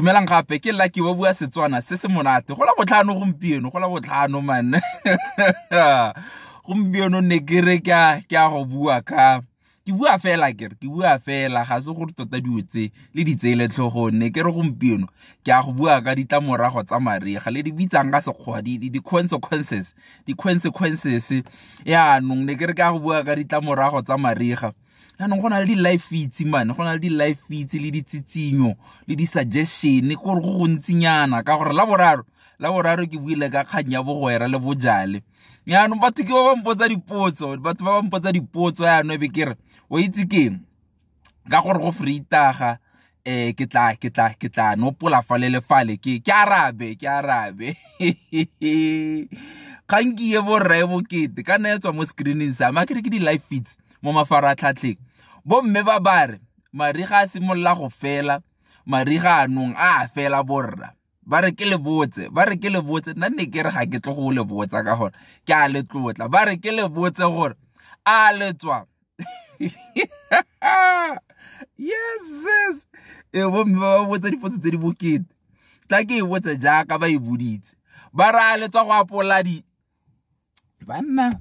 dumelang gape ke lla ke ba bua setswana se se monate go la botlhano gompieno go la botlhano man gompieno ne kere re ke a go bua ka ke bua fela kere ke bua fela ga se gore tota dio tse le ditseele tlhogo ne ke re gompieno ke a go bua ka ditlamorago tsa mariga le di bitsang ka sekgowa di-consequences di-consequences yaanong ne ke re ke a go bua ka ditlamorago tsa mariga di yaanong go na le di-life feeds mane go na le di-life feeds le ditsitsinyo le di suggestione gore go gontsinyana ka gore la boraro la boraro ke buile ka kgang ya bogwera le bojale yaanong batho ke ba bampotsa dipotso batho ba bampotsa dipotso yaanong ebe ke re o itse keng ka gore go freitaga um eh, ke tla ke tla ke tla nopola fa le le ke ke arabe ke arabe kgang ke ye borrae bokete ka nna e tswa mo screening sa ma kere ke di-life feeds mo a tlhatlheng bomme ba ba re mariga a simolola go fela mariga anong a a fela borra ba re ke le botse ba re ke le botse nna ne ke re ga ke tlo go le botsa ka gore ke a le tlotla ba re ke le botse gore a letswa yes yes e bomme ba botsa dipotso tse di bokete tla ke e botse jaaka ba e boditse ba re a letswa go apola di banna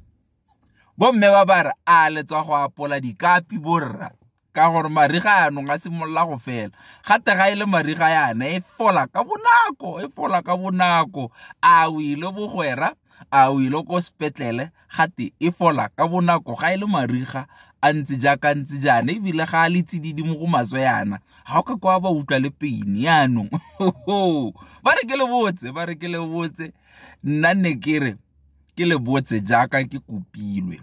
bomme ba ba re a letswa go apola dikapi borra ka gore mariga anong a simolola go fela gate ga e le mariga yana e fola ka bonako e fola ka bonako a o ile bogwera a o ile ko sepetlele gate e fola ka bonako ga e le mariga a ntse jaaka ntse jaana ebile ga a le tsididi mo go maswe yana ga o ka kwa ba utlwa le peini yaanong ba re ke le botse ba re ke le botse nna ne ke re ke le botse jaaka ke kopilwe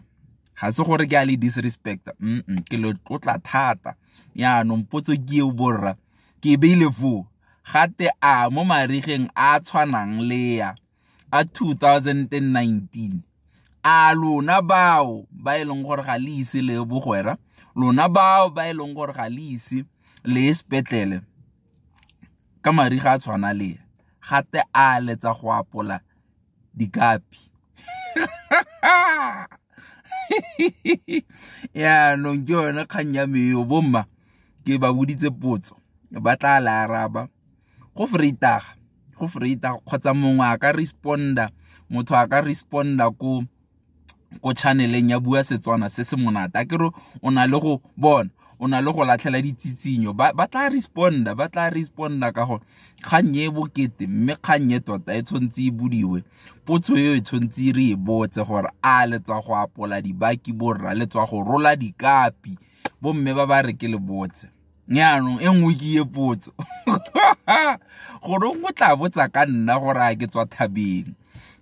ga se gore ke a le disrespecta mm, -mm ke le tlotla thata yaanong potso ke eo borra ke e beile foo gate a mo marigeng a tshwanang le ya a 2019 a lona bao ba e leng gore ga le ise le bogwera lona bao ba e leng gore ga le ise le sepetlele ka mariga a tshwana le gate a letsa go apola dikapi yaanong ke yone kgang ya meo bomma ke ba boditse potso ba tla la araba go freitaga go freitaga kgotsa mongwe a ka responda motho a ka responda ko ko channeleng ya bua setswana se se monata ke re o na le go bona o na le go latlhela ditsitsinyo ba tla responda ba tla responda ka gore kgang e, e bokete mme kgang e tota e tshwantse e bodiwe potso eo e tshwantse e re e botse gore a letswa go apola dibaki borra letswa go rola dikapi bo mme ba ba re ke le botse yaanong e nngwe ke ye potso goreng o tla botsa ka nna gore a ke tswa thabeng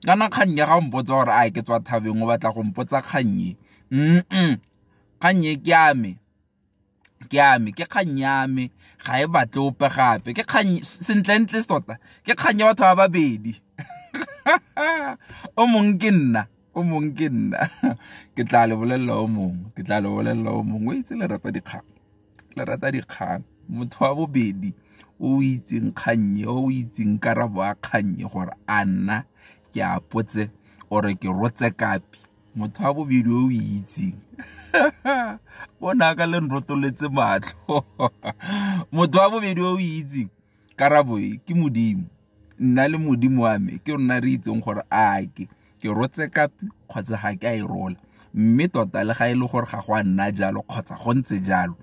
kana kgang ye ga mpotsa gore a ke tswa thabeng o batla go mpotsa kgang e mm kgang e ke ame ke ame ke kgang ya me ga e batle ope gape ke kgang sentlentle tota ke kgang ya batho ba babedi o mongwe ke nna o mongwe ke nna ke tla le bolelela o mongwe ke tla le bolelela o mongwe o itse le rata dikgang le rata dikgang motho wa bobedi o itseng kgannye o itseng karabo a kgannye gore a nna ke a ore ke rotse kapi motho wa bobedi o itseng bona ka le nrotoletse matlho motho wa bobedi o itseng karabo e ke modimo nna le modimo wa me ke rona re itseng gore a ke ke rotse kapi kgotsa ga ke a e rola mme tota le ga e le gore ga go a nna jalo kgotsa go ntse jalo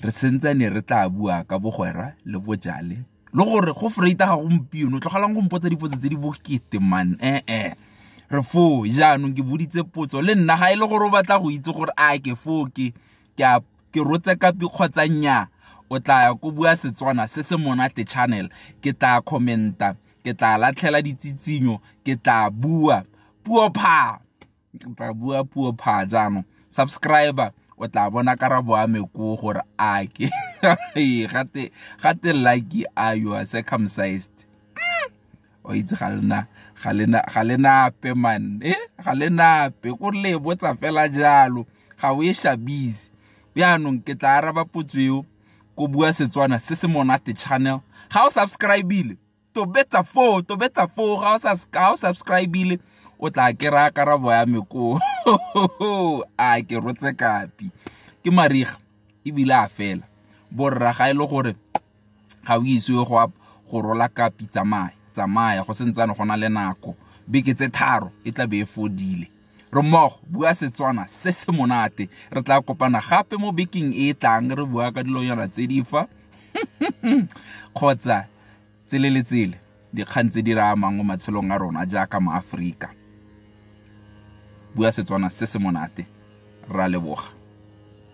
re sentsane re tla bua ka bogwera le bojale le gore go freita ga gompieno tlogelang go mpotsa dipotso tse di bokete man ee eh, eh. re foo jaanong ke boditse potso le nna ga e le gore o batla go itse gore a ah, ke foo ke ke rotse kapi kgotsa nnyaa o tla ya ko bua setswana se se monate channel ke tla commenta ke tla latlhela ditshitshinyo ke tla bua puo pha ke tla bua puo pha jaanong subscriber o tla bona karabo ya me koo gore a ah, ke gate lucky a ah, you are circumcised o itse ga lena ga le nape man e ga le nape ko le e botsa fela jalo ga o e shabise bjaanong ke tla araba potso eo ko bua setswana se se monate channel ga o subscribeile tobetsa foo tobetsa foo ga o subscribeile o tla kry-a karabo ya me a ke rotse kapi ke mariga ebile a fela borra ga e le gore ga o isiwe go rola kapi tsamaye tsamaya go sentsane go na le nako beke tse tharo e tla be e fodile re mmogo bua setswana se se monate re tla kopana gape mo bekeng e, e tlang re bua ka dilonyana tse di fa kgotsa tsele le tsele dikgang tse di ra amang mo matshelong a rona jaaka maaforika bua setswana se se monate ra leboga